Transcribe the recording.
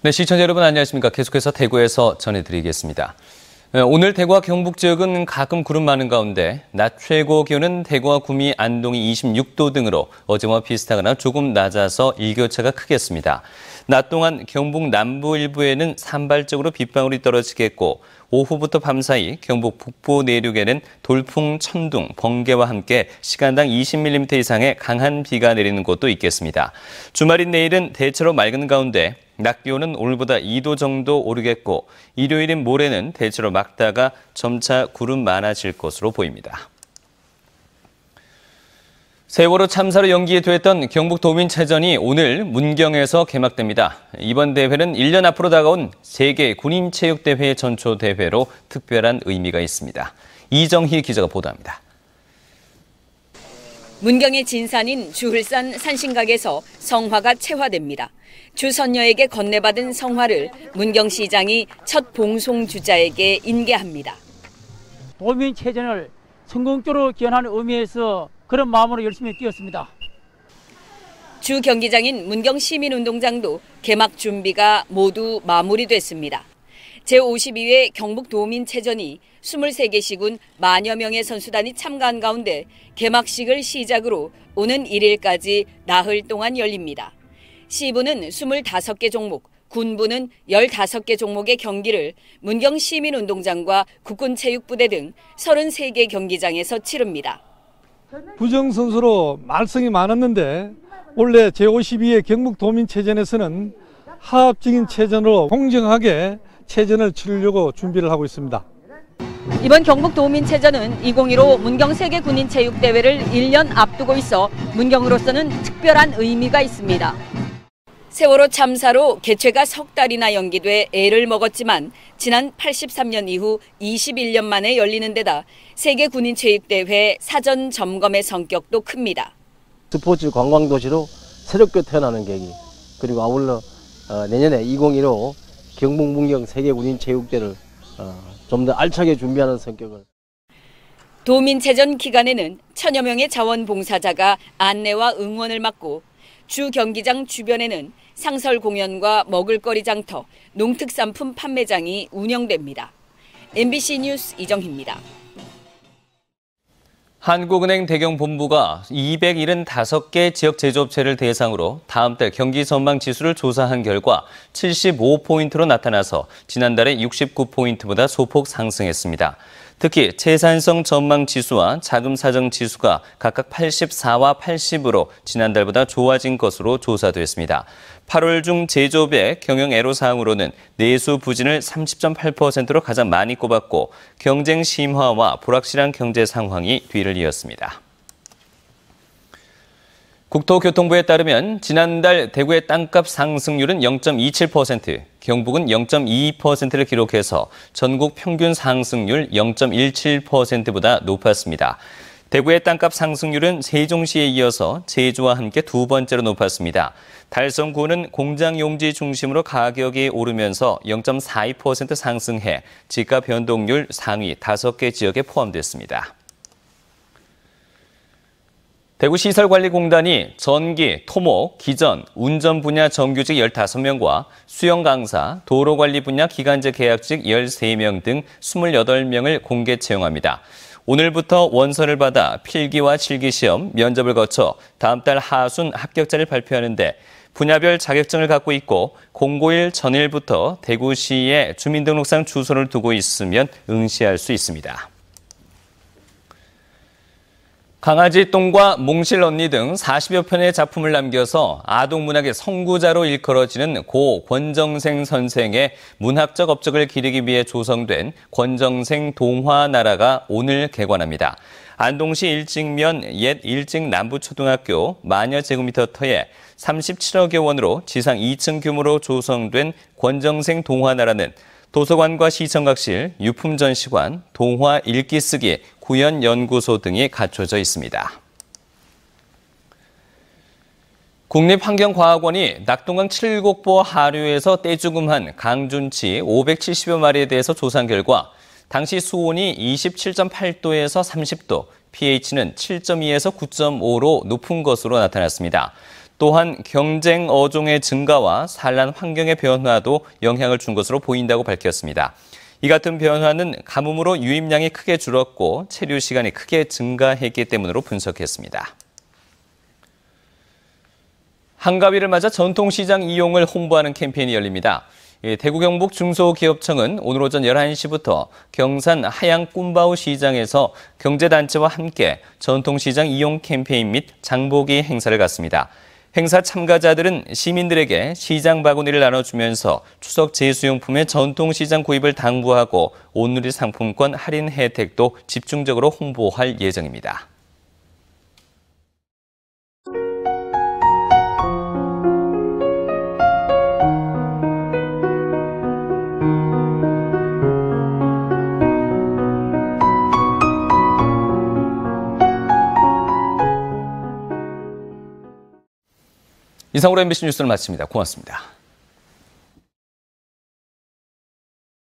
네, 시청자 여러분 안녕하십니까. 계속해서 대구에서 전해드리겠습니다. 예, 오늘 대구와 경북 지역은 가끔 구름 많은 가운데 낮 최고 기온은 대구와 구미, 안동이 26도 등으로 어제와 비슷하거나 조금 낮아서 일교차가 크겠습니다. 낮 동안 경북 남부 일부에는 산발적으로 빗방울이 떨어지겠고 오후부터 밤사이 경북 북부 내륙에는 돌풍, 천둥, 번개와 함께 시간당 20mm 이상의 강한 비가 내리는 곳도 있겠습니다. 주말인 내일은 대체로 맑은 가운데 낮 기온은 오늘보다 2도 정도 오르겠고 일요일인 모레는 대체로 막다가 점차 구름 많아질 것으로 보입니다. 세월호 참사로 연기됐던 경북 도민체전이 오늘 문경에서 개막됩니다. 이번 대회는 1년 앞으로 다가온 세계 군인체육대회 의 전초대회로 특별한 의미가 있습니다. 이정희 기자가 보도합니다. 문경의 진산인 주흘산 산신각에서 성화가 채화됩니다. 주선녀에게 건네받은 성화를 문경시장이 첫 봉송주자에게 인계합니다. 도민 체전을 성공적으로 기원하는 의미에서 그런 마음으로 열심히 뛰었습니다. 주 경기장인 문경시민운동장도 개막 준비가 모두 마무리됐습니다. 제52회 경북 도민체전이 23개 시군 만여 명의 선수단이 참가한 가운데 개막식을 시작으로 오는 1일까지 나흘 동안 열립니다. 시부는 25개 종목, 군부는 15개 종목의 경기를 문경 시민운동장과 국군체육부대 등 33개 경기장에서 치릅니다. 부정선수로 말썽이 많았는데 원래 제52회 경북도민체전에서는 하합적인 체전으로 공정하게 체전을 치르려고 준비를 하고 있습니다. 이번 경북 도민체전은 2015 문경 세계 군인 체육 대회를 1년 앞두고 있어 문경으로서는 특별한 의미가 있습니다. 세월호 참사로 개최가 석 달이나 연기돼 애를 먹었지만 지난 83년 이후 21년 만에 열리는 데다 세계 군인 체육 대회 사전 점검의 성격도 큽니다. 스포츠 관광 도시로 새롭게 태어나는 계기 그리고 아울러 어, 내년에 2015 경북문경 세계군인체육대를 어, 좀더 알차게 준비하는 성격을. 도민체전 기간에는 천여 명의 자원봉사자가 안내와 응원을 맡고 주 경기장 주변에는 상설 공연과 먹을거리 장터, 농특산품 판매장이 운영됩니다. MBC 뉴스 이정희입니다. 한국은행 대경본부가 275개 지역 제조업체를 대상으로 다음 달 경기 전망 지수를 조사한 결과 75포인트로 나타나서 지난달에 69포인트보다 소폭 상승했습니다. 특히 재산성 전망 지수와 자금 사정 지수가 각각 84와 80으로 지난달보다 좋아진 것으로 조사됐습니다. 8월 중 제조업의 경영 애로사항으로는 내수 부진을 30.8%로 가장 많이 꼽았고 경쟁 심화와 불확실한 경제 상황이 뒤를 이었습니다. 국토교통부에 따르면 지난달 대구의 땅값 상승률은 0.27%, 경북은 0.22%를 기록해서 전국 평균 상승률 0.17%보다 높았습니다. 대구의 땅값 상승률은 세종시에 이어서 제주와 함께 두 번째로 높았습니다. 달성구는 공장 용지 중심으로 가격이 오르면서 0.42% 상승해 지가 변동률 상위 5개 지역에 포함됐습니다. 대구시설관리공단이 전기, 토목, 기전, 운전 분야 정규직 15명과 수영 강사, 도로관리 분야 기간제 계약직 13명 등 28명을 공개 채용합니다. 오늘부터 원서를 받아 필기와 실기시험, 면접을 거쳐 다음 달 하순 합격자를 발표하는데 분야별 자격증을 갖고 있고 공고일 전일부터 대구시에 주민등록상 주소를 두고 있으면 응시할 수 있습니다. 강아지 똥과 몽실 언니 등 40여 편의 작품을 남겨서 아동 문학의 선구자로 일컬어지는 고 권정생 선생의 문학적 업적을 기리기 위해 조성된 권정생 동화 나라가 오늘 개관합니다. 안동시 일직면 옛 일직남부초등학교 마녀제곱미터터에 37억여 원으로 지상 2층 규모로 조성된 권정생 동화 나라는 도서관과 시청각실, 유품 전시관, 동화 읽기 쓰기, 구현연구소 등이 갖춰져 있습니다. 국립환경과학원이 낙동강 칠곡보 하류에서 떼죽음한 강준치 570여 마리에 대해서 조사한 결과 당시 수온이 27.8도에서 30도, pH는 7.2에서 9.5로 높은 것으로 나타났습니다. 또한 경쟁 어종의 증가와 산란 환경의 변화도 영향을 준 것으로 보인다고 밝혔습니다. 이 같은 변화는 가뭄으로 유입량이 크게 줄었고 체류 시간이 크게 증가했기 때문으로 분석했습니다. 한가위를 맞아 전통시장 이용을 홍보하는 캠페인이 열립니다. 예, 대구 경북 중소기업청은 오늘 오전 11시부터 경산 하양 꿈바오 시장에서 경제단체와 함께 전통시장 이용 캠페인 및 장보기 행사를 갖습니다. 행사 참가자들은 시민들에게 시장 바구니를 나눠주면서 추석 제수용품의 전통시장 구입을 당부하고 온누리 상품권 할인 혜택도 집중적으로 홍보할 예정입니다. 이상으로 MBC 뉴스를 마칩니다. 고맙습니다.